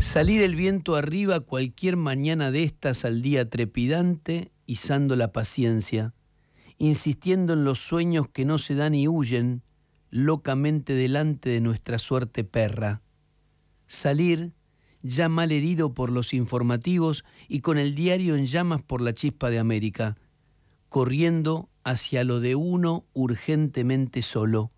Salir el viento arriba cualquier mañana de estas al día trepidante, izando la paciencia, insistiendo en los sueños que no se dan y huyen locamente delante de nuestra suerte perra. Salir, ya mal herido por los informativos y con el diario en llamas por la chispa de América, corriendo hacia lo de uno urgentemente solo.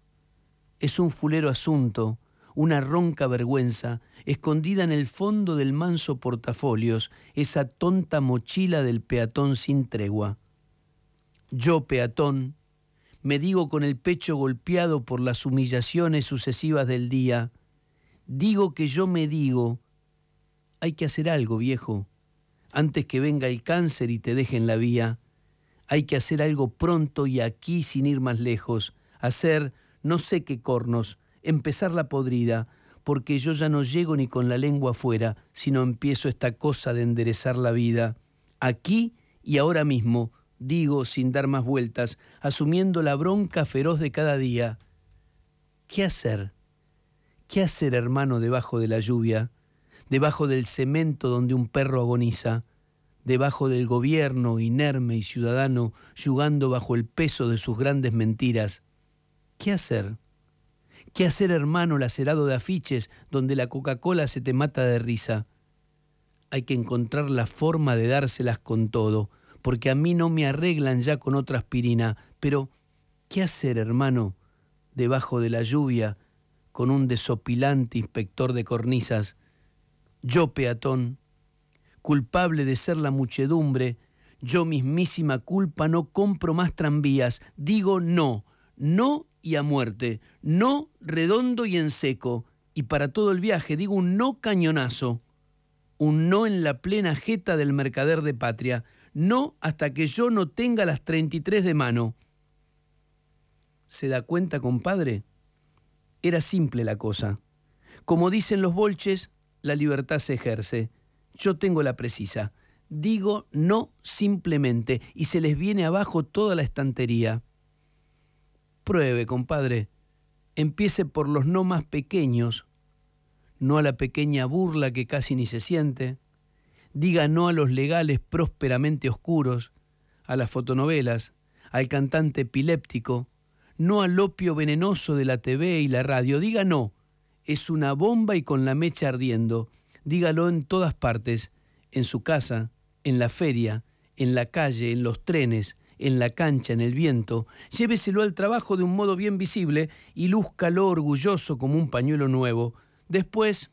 Es un fulero asunto una ronca vergüenza, escondida en el fondo del manso portafolios, esa tonta mochila del peatón sin tregua. Yo, peatón, me digo con el pecho golpeado por las humillaciones sucesivas del día, digo que yo me digo, hay que hacer algo, viejo, antes que venga el cáncer y te dejen la vía, hay que hacer algo pronto y aquí sin ir más lejos, hacer no sé qué cornos, empezar la podrida, porque yo ya no llego ni con la lengua afuera, sino empiezo esta cosa de enderezar la vida, aquí y ahora mismo, digo sin dar más vueltas, asumiendo la bronca feroz de cada día. ¿Qué hacer? ¿Qué hacer, hermano, debajo de la lluvia, debajo del cemento donde un perro agoniza, debajo del gobierno inerme y ciudadano, yugando bajo el peso de sus grandes mentiras? ¿Qué hacer? ¿Qué hacer, hermano lacerado de afiches, donde la Coca-Cola se te mata de risa? Hay que encontrar la forma de dárselas con todo, porque a mí no me arreglan ya con otra aspirina. Pero, ¿qué hacer, hermano, debajo de la lluvia, con un desopilante inspector de cornisas? Yo, peatón, culpable de ser la muchedumbre, yo mismísima culpa no compro más tranvías, digo no, no y a muerte, no redondo y en seco, y para todo el viaje, digo un no cañonazo, un no en la plena jeta del mercader de patria, no hasta que yo no tenga las 33 de mano. ¿Se da cuenta, compadre? Era simple la cosa. Como dicen los bolches, la libertad se ejerce. Yo tengo la precisa. Digo no simplemente y se les viene abajo toda la estantería. Pruebe, compadre. Empiece por los no más pequeños, no a la pequeña burla que casi ni se siente. Diga no a los legales prósperamente oscuros, a las fotonovelas, al cantante epiléptico, no al opio venenoso de la TV y la radio. Diga no. Es una bomba y con la mecha ardiendo. Dígalo en todas partes, en su casa, en la feria, en la calle, en los trenes, en la cancha, en el viento, lléveselo al trabajo de un modo bien visible y lúzcalo orgulloso como un pañuelo nuevo. Después,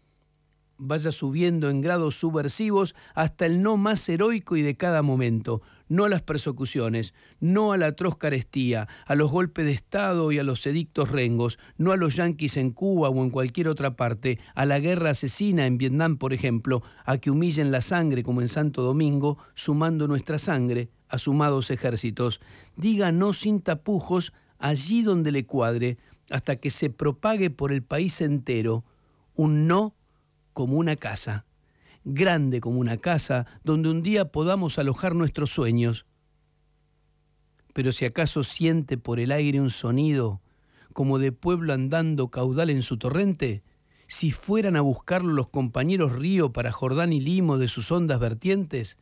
vaya subiendo en grados subversivos hasta el no más heroico y de cada momento, no a las persecuciones, no a la atroz carestía, a los golpes de Estado y a los edictos rengos, no a los yanquis en Cuba o en cualquier otra parte, a la guerra asesina en Vietnam, por ejemplo, a que humillen la sangre como en Santo Domingo, sumando nuestra sangre, a sumados ejércitos, diga no sin tapujos allí donde le cuadre, hasta que se propague por el país entero un no como una casa, grande como una casa, donde un día podamos alojar nuestros sueños. Pero si acaso siente por el aire un sonido, como de pueblo andando caudal en su torrente, si fueran a buscarlo los compañeros río para Jordán y Limo de sus ondas vertientes,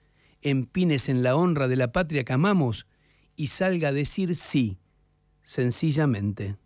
empines en la honra de la patria que amamos y salga a decir sí, sencillamente.